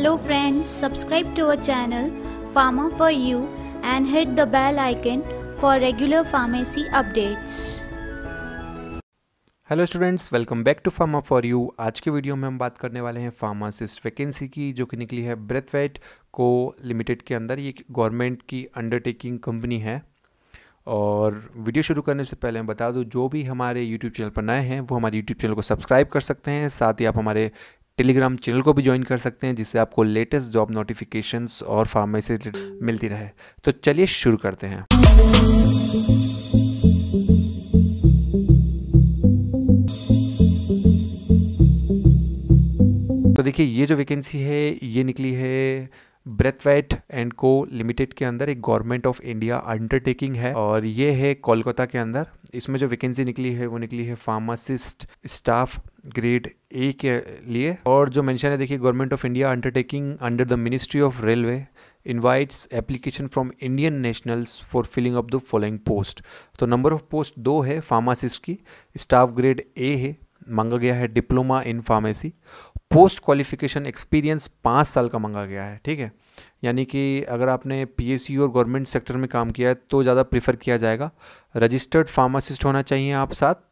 Hello friends, subscribe to our channel Pharma for You and hit the bell icon for regular pharmacy updates. Hello students welcome back to Pharma for you आज के video में हम बात करने वाले हैं pharmacist vacancy की जो कि निकली है ब्रेथवेट को लिमिटेड के अंदर ये गवर्नमेंट की अंडरटेकिंग कंपनी है और वीडियो शुरू करने से पहले मैं बता दूं जो भी हमारे यूट्यूब चैनल पर नए हैं वो हमारे यूट्यूब चैनल को सब्सक्राइब कर सकते हैं साथ ही आप हमारे टेलीग्राम चैनल को भी ज्वाइन कर सकते हैं जिससे आपको लेटेस्ट जॉब नोटिफिकेशंस और फार्मेसी मिलती रहे तो चलिए शुरू करते हैं तो देखिए ये जो वैकेंसी है ये निकली है ब्रेथवेट एंड को लिमिटेड के अंदर एक गवर्नमेंट ऑफ इंडिया अंडरटेकिंग है और ये है कोलकाता के अंदर इसमें जो वैकेंसी निकली है वो निकली है फार्मासिस्ट स्टाफ ग्रेड ए के लिए और जो मेंशन है देखिए government of India undertaking under the ministry of railway invites application from Indian nationals for filling up the following post तो नंबर ऑफ पोस्ट दो है फार्मासिस्ट की स्टाफ ग्रेड ए है मांगा गया है diploma in pharmacy post qualification experience पाँच साल का मांगा गया है ठीक है यानी कि अगर आपने पी और गवर्नमेंट सेक्टर में काम किया है तो ज़्यादा प्रीफर किया जाएगा रजिस्टर्ड फार्मासिस्ट होना चाहिए आप साथ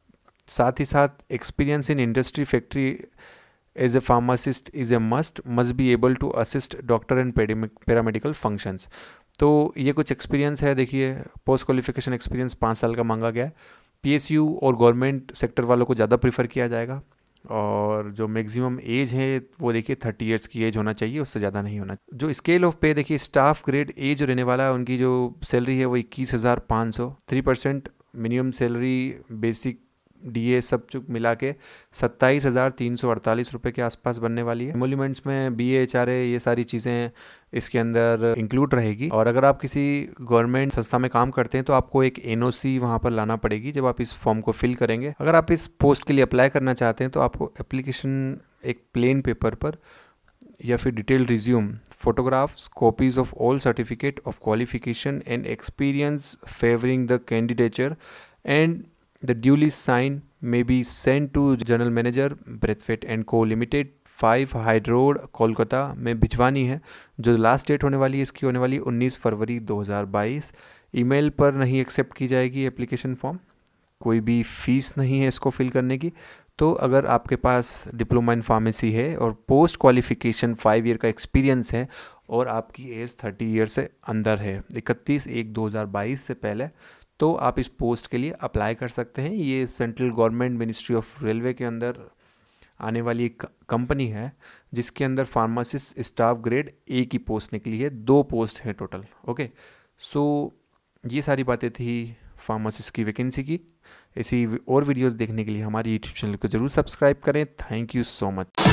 साथ ही साथ experience in industry factory as a pharmacist is a must must be able to assist doctor and paramedical functions तो ये कुछ एक्सपीरियंस है देखिए पोस्ट क्वालिफिकेशन एक्सपीरियंस पाँच साल का मांगा गया है यू और गवर्नमेंट सेक्टर वालों को ज़्यादा प्रीफर किया जाएगा और जो मैक्सिमम एज है वो देखिए थर्टी ईयर्स की एज होना चाहिए उससे ज़्यादा नहीं होना जो स्केल ऑफ पे देखिए स्टाफ ग्रेड ए जो रहने वाला है उनकी जो सैलरी है वो इक्कीस हज़ार पाँच सौ three percent minimum salary basic DA सब चुक मिला के सत्ताईस हज़ार तीन सौ अड़तालीस रुपये के आसपास बनने वाली है एमोलीमेंट्स में बी एच आर ए ये सारी चीज़ें इसके अंदर इंक्लूड रहेगी और अगर आप किसी गवर्नमेंट संस्था में काम करते हैं तो आपको एक एन ओ सी वहाँ पर लाना पड़ेगी जब आप इस फॉर्म को फिल करेंगे अगर आप इस पोस्ट के लिए अप्लाई करना चाहते हैं तो आपको एप्लीकेशन एक प्लेन पेपर पर या फिर detail resume photographs copies of all certificate of qualification and experience favouring the candidature and The duly signed may be sent to general manager breathfit and co limited five Hyde Road Kolkata में भिजवानी है जो last date होने वाली है इसकी होने वाली 19 फरवरी 2022 ईमेल पर नहीं एक्सेप्ट की जाएगी एप्लीकेशन फॉर्म कोई भी फीस नहीं है इसको फिल करने की तो अगर आपके पास डिप्लोमा इन फार्मेसी है और पोस्ट क्वालिफिकेशन फाइव ईयर का एक्सपीरियंस है और आपकी एज थर्टी ईयर से अंदर है इकतीस एक बाईस से पहले तो आप इस पोस्ट के लिए अप्लाई कर सकते हैं ये central government ministry of railway के अंदर आने वाली एक कंपनी है जिसके अंदर फार्मासिस्ट स्टाफ ग्रेड ए की पोस्ट निकली है दो पोस्ट हैं टोटल ओके सो ये सारी बातें थी फार्मासिस्ट की वैकेंसी की ऐसी और वीडियोस देखने के लिए हमारे यूट्यूब चैनल को ज़रूर सब्सक्राइब करें थैंक यू सो मच